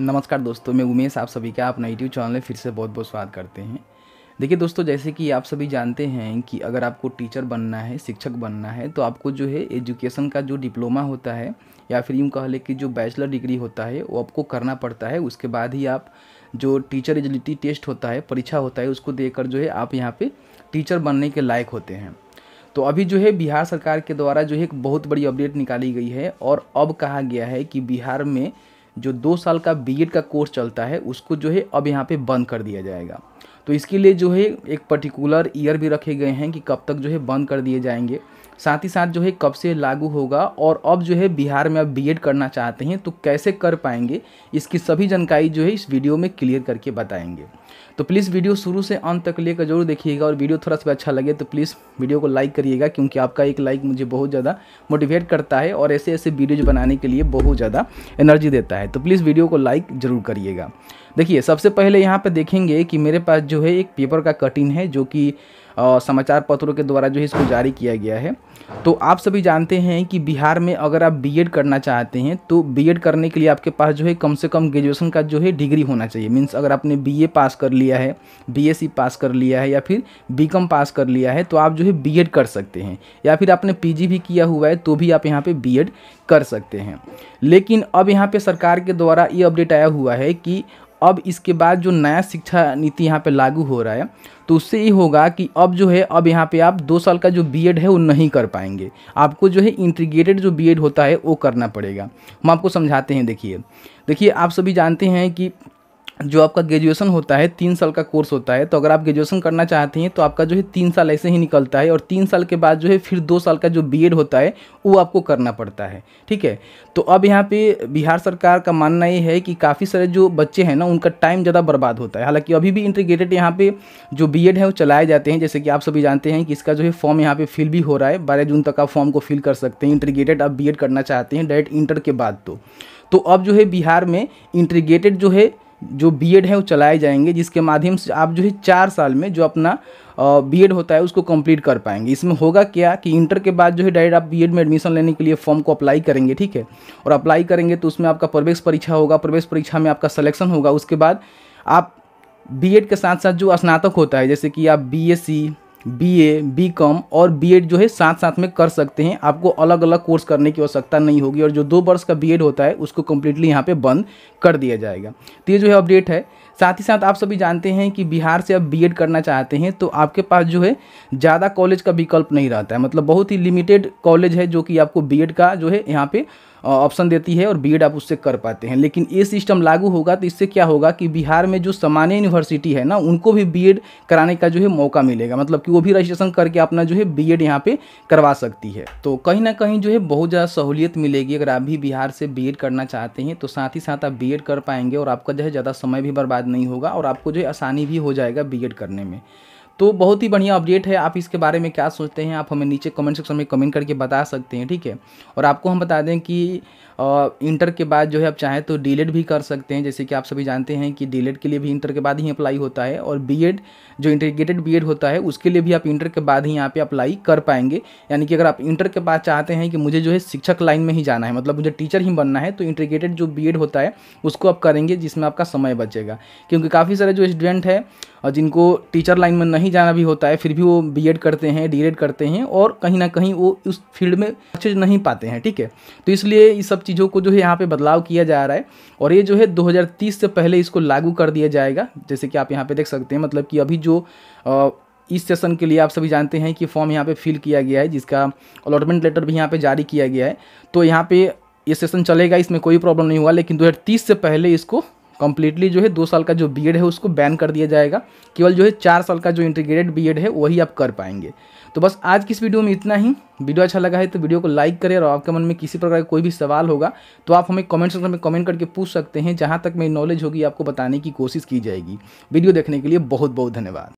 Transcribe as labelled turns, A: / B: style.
A: नमस्कार दोस्तों मैं उमेश आप सभी का अपना यूट्यूब चैनल में फिर से बहुत बहुत स्वागत करते हैं देखिए दोस्तों जैसे कि आप सभी जानते हैं कि अगर आपको टीचर बनना है शिक्षक बनना है तो आपको जो है एजुकेशन का जो डिप्लोमा होता है या फिर यूँ कह लें कि जो बैचलर डिग्री होता है वो आपको करना पड़ता है उसके बाद ही आप जो टीचर एजिलिटी टेस्ट होता है परीक्षा होता है उसको देकर जो है आप यहाँ पर टीचर बनने के लायक होते हैं तो अभी जो है बिहार सरकार के द्वारा जो है एक बहुत बड़ी अपडेट निकाली गई है और अब कहा गया है कि बिहार में जो दो साल का बी का कोर्स चलता है उसको जो है अब यहाँ पर बंद कर दिया जाएगा तो इसके लिए जो है एक पर्टिकुलर ईयर भी रखे गए हैं कि कब तक जो है बंद कर दिए जाएंगे साथ ही साथ जो है कब से लागू होगा और अब जो है बिहार में आप बीएड करना चाहते हैं तो कैसे कर पाएंगे इसकी सभी जानकारी जो है इस वीडियो में क्लियर करके बताएंगे तो प्लीज़ वीडियो शुरू से अंत तक लेकर जरूर देखिएगा और वीडियो थोड़ा सा अच्छा लगे तो प्लीज़ वीडियो को लाइक करिएगा क्योंकि आपका एक लाइक मुझे बहुत ज़्यादा मोटिवेट करता है और ऐसे ऐसे वीडियोज बनाने के लिए बहुत ज़्यादा एनर्जी देता है तो प्लीज़ वीडियो को लाइक ज़रूर करिएगा देखिए सबसे पहले यहाँ पर देखेंगे कि मेरे पास जो है एक पेपर का कटिंग है जो कि समाचार पत्रों के द्वारा जो है इसको जारी किया गया है तो आप सभी जानते हैं कि बिहार में अगर आप बीएड करना चाहते हैं तो बीएड करने के लिए आपके पास जो है कम से कम ग्रेजुएशन का जो है डिग्री होना चाहिए मीन्स अगर आपने बीए पास कर लिया है बी e पास कर लिया है या फिर बीकॉम पास कर लिया है तो आप जो है बी कर सकते हैं या फिर आपने पी भी किया हुआ है तो भी आप यहाँ पर बी कर सकते हैं लेकिन अब यहाँ पर सरकार के द्वारा ये अपडेट आया हुआ है कि अब इसके बाद जो नया शिक्षा नीति यहाँ पे लागू हो रहा है तो उससे ये होगा कि अब जो है अब यहाँ पे आप दो साल का जो बीएड है वो नहीं कर पाएंगे आपको जो है इंटीग्रेटेड जो बीएड होता है वो करना पड़ेगा हम आपको समझाते हैं देखिए देखिए आप सभी जानते हैं कि जो आपका ग्रेजुएशन होता है तीन साल का कोर्स होता है तो अगर आप ग्रेजुएशन करना चाहते हैं तो आपका जो है तीन साल ऐसे ही निकलता है और तीन साल के बाद जो है फिर दो साल का जो बीएड होता है वो आपको करना पड़ता है ठीक है तो अब यहाँ पे बिहार सरकार का मानना ये है कि काफ़ी सारे जो बच्चे हैं ना उनका टाइम ज़्यादा बर्बाद होता है हालाँकि अभी भी इंटीग्रेटेड यहाँ पर जो बी है वो चलाए जाते हैं जैसे कि आप सभी जानते हैं कि इसका जो है फॉर्म यहाँ पर फिल भी हो रहा है बारह जून तक आप फॉर्म को फिल कर सकते हैं इंटीग्रेटेड आप बी करना चाहते हैं डायरेक्ट इंटर के बाद तो तो अब जो है बिहार में इंटीग्रेटेड जो है जो बीएड है वो चलाए जाएंगे जिसके माध्यम से आप जो है चार साल में जो अपना बीएड होता है उसको कंप्लीट कर पाएंगे इसमें होगा क्या कि इंटर के बाद जो है डायरेक्ट आप बीएड में एडमिशन लेने के लिए फॉर्म को अप्लाई करेंगे ठीक है और अप्लाई करेंगे तो उसमें आपका प्रवेश परीक्षा होगा प्रवेश परीक्षा में आपका सलेक्शन होगा उसके बाद आप एड के साथ साथ जो स्नातक होता है जैसे कि आप सी बीए बीकॉम और बीएड जो है साथ साथ में कर सकते हैं आपको अलग अलग कोर्स करने की आवश्यकता नहीं होगी और जो दो वर्ष का बीएड होता है उसको कम्प्लीटली यहाँ पे बंद कर दिया जाएगा तो ये जो है अपडेट है साथ ही साथ आप सभी जानते हैं कि बिहार से आप बीएड करना चाहते हैं तो आपके पास जो है ज़्यादा कॉलेज का विकल्प नहीं रहता है मतलब बहुत ही लिमिटेड कॉलेज है जो कि आपको बीएड का जो है यहाँ पे ऑप्शन देती है और बीएड आप उससे कर पाते हैं लेकिन ये सिस्टम लागू होगा तो इससे क्या होगा कि बिहार में जो सामान्य यूनिवर्सिटी है ना उनको भी बी कराने का जो है मौका मिलेगा मतलब कि वो भी रजिस्ट्रेशन करके अपना जो है बी एड यहाँ करवा सकती है तो कहीं ना कहीं जो है बहुत ज़्यादा सहूलियत मिलेगी अगर आप भी बिहार से बी करना चाहते हैं तो साथ ही साथ आप बी कर पाएंगे और आपका जो है ज़्यादा समय भी बर्बाद याद नहीं होगा और आपको जो है आसानी भी हो जाएगा बी करने में तो बहुत ही बढ़िया अपडेट है आप इसके बारे में क्या सोचते हैं आप हमें नीचे कमेंट सेक्शन में कमेंट करके बता सकते हैं ठीक है और आपको हम बता दें कि आ, इंटर के बाद जो है आप चाहें तो डीलेट भी कर सकते हैं जैसे कि आप सभी जानते हैं कि डीलेट के लिए भी इंटर के बाद ही अप्लाई होता है और बी जो इंटीग्रेटेड बी होता है उसके लिए भी आप इंटर के बाद ही यहाँ पर अप्लाई कर पाएंगे यानी कि अगर आप इंटर के बाद चाहते हैं कि मुझे जो है शिक्षक लाइन में ही जाना है मतलब मुझे टीचर ही बनना है तो इंटीग्रेटेड जो बी होता है उसको आप करेंगे जिसमें आपका समय बचेगा क्योंकि काफ़ी सारे जो स्टूडेंट है जिनको टीचर लाइन में नहीं जाना भी होता है फिर भी वो बी करते हैं डी करते हैं और कहीं ना कहीं वो उस फील्ड में अच्छे नहीं पाते हैं ठीक है तो इसलिए इस सब चीज़ों को जो है यहाँ पर बदलाव किया जा रहा है और ये जो है दो से पहले इसको लागू कर दिया जाएगा जैसे कि आप यहाँ पर देख सकते हैं मतलब कि अभी जो इस सेशन के लिए आप सभी जानते हैं कि फॉर्म यहाँ पे फिल किया गया है जिसका अलॉटमेंट लेटर भी यहाँ पे जारी किया गया है तो यहाँ पे ये सेशन चलेगा इसमें कोई प्रॉब्लम नहीं हुआ लेकिन 2030 से पहले इसको कम्प्लीटली जो है दो साल का जो बीएड है उसको बैन कर दिया जाएगा केवल जो है चार साल का जो इंटीग्रेटेड बीएड है वही आप कर पाएंगे तो बस आज की इस वीडियो में इतना ही वीडियो अच्छा लगा है तो वीडियो को लाइक करें और आपके मन में किसी प्रकार का कोई भी सवाल होगा तो आप हमें कमेंट सेक्शन में कमेंट करके पूछ सकते हैं जहाँ तक मेरी नॉलेज होगी आपको बताने की कोशिश की जाएगी वीडियो देखने के लिए बहुत बहुत धन्यवाद